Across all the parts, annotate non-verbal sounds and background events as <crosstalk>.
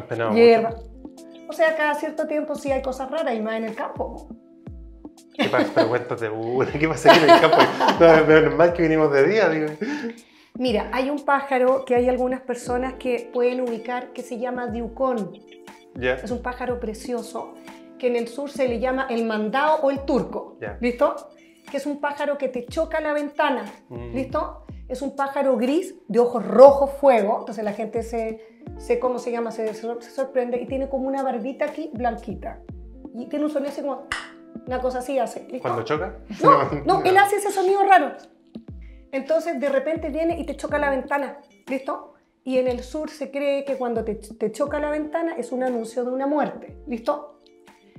Están O sea, cada cierto tiempo sí hay cosas raras y más en el campo. ¿Qué pasa? <laughs> ¿Qué pasa aquí en el campo? No, menos mal que vinimos de día, digo. Mira, hay un pájaro que hay algunas personas que pueden ubicar que se llama diucón. Es un pájaro precioso que en el sur se le llama el mandao o el turco. ¿Listo? Que es un pájaro que te choca la ventana. Mm. ¿Listo? Es un pájaro gris de ojos rojos fuego. Entonces la gente se, sé cómo se llama, se, sorprende y tiene como una barbita aquí blanquita. Y tiene un sonido así como, una cosa así hace. ¿Cuando choca? No, no, él hace ese sonido raro. Entonces de repente viene y te choca la ventana, ¿listo? Y en el sur se cree que cuando te, choca la ventana es un anuncio de una muerte, ¿listo?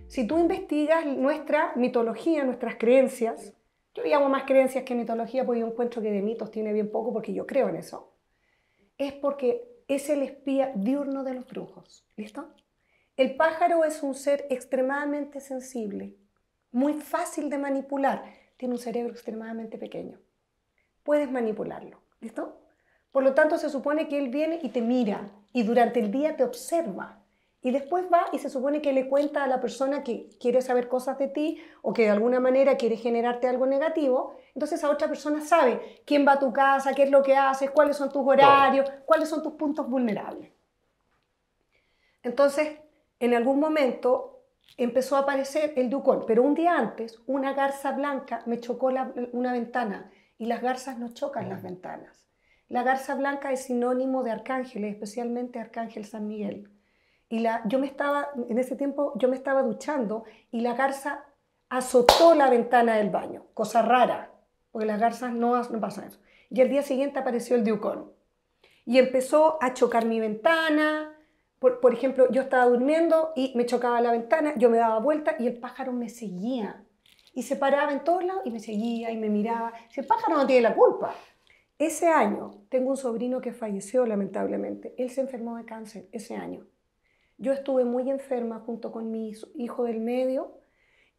Si tú investigas nuestra mitología, nuestras creencias, yo llamo más creencias que mitología porque yo encuentro que de mitos tiene bien poco porque yo creo en eso, es porque es el espía diurno de los brujos. ¿Listo? El pájaro es un ser extremadamente sensible, muy fácil de manipular. Tiene un cerebro extremadamente pequeño. Puedes manipularlo. ¿Listo? Por lo tanto, se supone que él viene y te mira y durante el día te observa y después va y se supone que le cuenta a la persona que quiere saber cosas de ti o que de alguna manera quiere generarte algo negativo. Entonces a otra persona sabe quién va a tu casa, qué es lo que haces, cuáles son tus horarios, cuáles son tus puntos vulnerables. Entonces, en algún momento empezó a aparecer el ducón, pero un día antes una garza blanca me chocó una ventana y las garzas no chocan las mm. ventanas. La garza blanca es sinónimo de arcángeles, especialmente arcángel San Miguel y yo me estaba, en ese tiempo yo me estaba duchando y la garza azotó la ventana del baño, cosa rara, porque las garzas no, no pasan eso. Y al día siguiente apareció el diucón y empezó a chocar mi ventana. Por, ejemplo, yo estaba durmiendo y me chocaba la ventana, yo me daba vuelta y el pájaro me seguía. Y se paraba en todos lados y me seguía y me miraba. Si el pájaro no tiene la culpa. Ese año tengo un sobrino que falleció lamentablemente. Él se enfermó de cáncer ese año. Yo estuve muy enferma junto con mi hijo del medio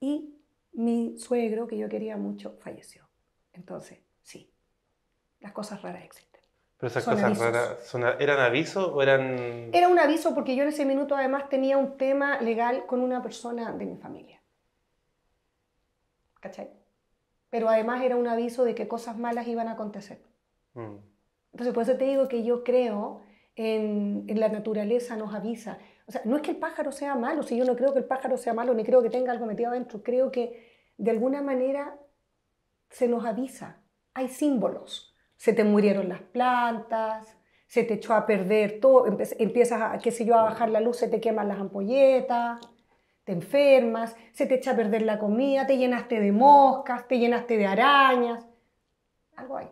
y mi suegro, que yo quería mucho, falleció. Entonces, sí, las cosas raras existen. Pero esas cosas raras, ¿eran aviso o eran...? Era un aviso porque yo en ese minuto además tenía un tema legal con una persona de mi familia. ¿Cachai? Pero además era un aviso de que cosas malas iban a acontecer. Mm. Entonces, por eso te digo que yo creo en, la naturaleza nos avisa. O sea, no es que el pájaro sea malo, si yo no creo que el pájaro sea malo, ni creo que tenga algo metido adentro, creo que de alguna manera se nos avisa, hay símbolos. Se te murieron las plantas, se te echó a perder todo, empiezas a, qué sé yo, a bajar la luz, se te queman las ampolletas, te enfermas, se te echa a perder la comida, te llenaste de moscas, te llenaste de arañas, algo hay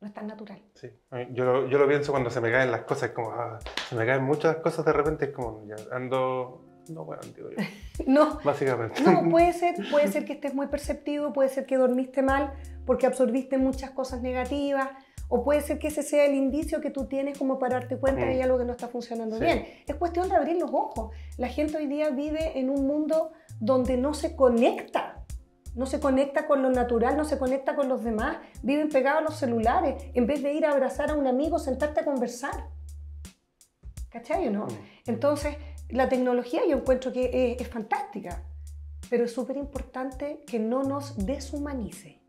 no es tan natural. Sí, yo lo, pienso cuando se me caen las cosas, como, ah, se me caen muchas cosas de repente, es como, ando, no, bueno, <laughs> no, básicamente. No, <laughs> puede ser, puede ser que estés muy perceptivo, puede ser que dormiste mal porque absorbiste muchas cosas negativas, o puede ser que ese sea el indicio que tú tienes como para darte cuenta de que hay mm. algo que no está funcionando bien. Es cuestión de abrir los ojos. La gente hoy día vive en un mundo donde no se conecta no se conecta con lo natural, no se conecta con los demás, viven pegados a los celulares, en vez de ir a abrazar a un amigo, sentarte a conversar. ¿Cachai no? Mm. Entonces, la tecnología yo encuentro que es, es fantástica, pero es súper importante que no nos deshumanice.